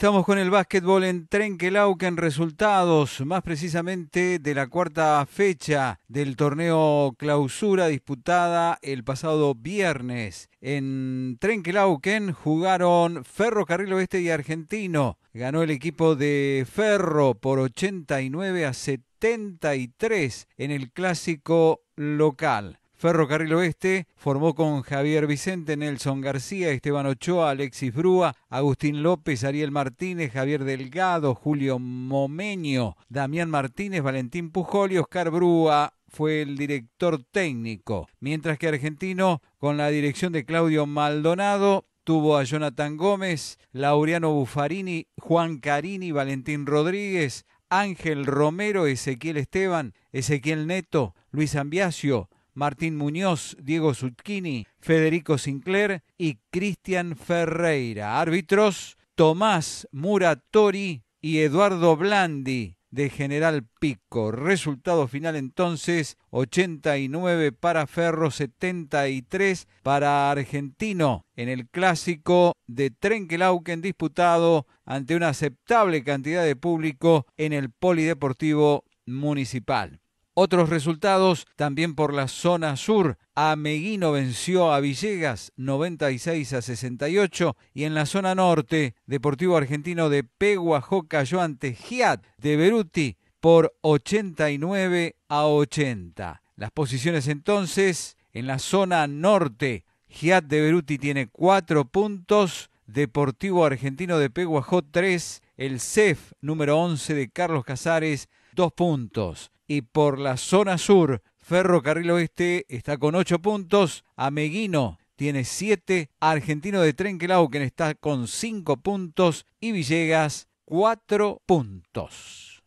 Estamos con el básquetbol en Trenquelauken, resultados más precisamente de la cuarta fecha del torneo clausura disputada el pasado viernes. En Trenquelauken jugaron Ferrocarril Oeste y Argentino. Ganó el equipo de Ferro por 89 a 73 en el clásico local. Ferrocarril Oeste formó con Javier Vicente, Nelson García, Esteban Ochoa, Alexis Brúa, Agustín López, Ariel Martínez, Javier Delgado, Julio Momeño, Damián Martínez, Valentín Pujol y Oscar Brúa fue el director técnico, mientras que Argentino, con la dirección de Claudio Maldonado, tuvo a Jonathan Gómez, Laureano Buffarini, Juan Carini, Valentín Rodríguez, Ángel Romero, Ezequiel Esteban, Ezequiel Neto, Luis Ambiacio, Martín Muñoz, Diego Zucchini, Federico Sinclair y Cristian Ferreira. Árbitros Tomás Muratori y Eduardo Blandi de General Pico. Resultado final entonces 89 para Ferro, 73 para Argentino en el clásico de Trenkelauken disputado ante una aceptable cantidad de público en el Polideportivo Municipal. Otros resultados también por la zona sur. Ameguino venció a Villegas 96 a 68 y en la zona norte, Deportivo Argentino de Peguajó cayó ante Giat de Beruti por 89 a 80. Las posiciones entonces en la zona norte. Giat de Beruti tiene 4 puntos, Deportivo Argentino de Peguajó 3, el CEF número 11 de Carlos Casares dos puntos. Y por la zona sur, Ferrocarril Oeste está con ocho puntos, Ameguino tiene siete, Argentino de Trenquelauquen está con cinco puntos y Villegas cuatro puntos.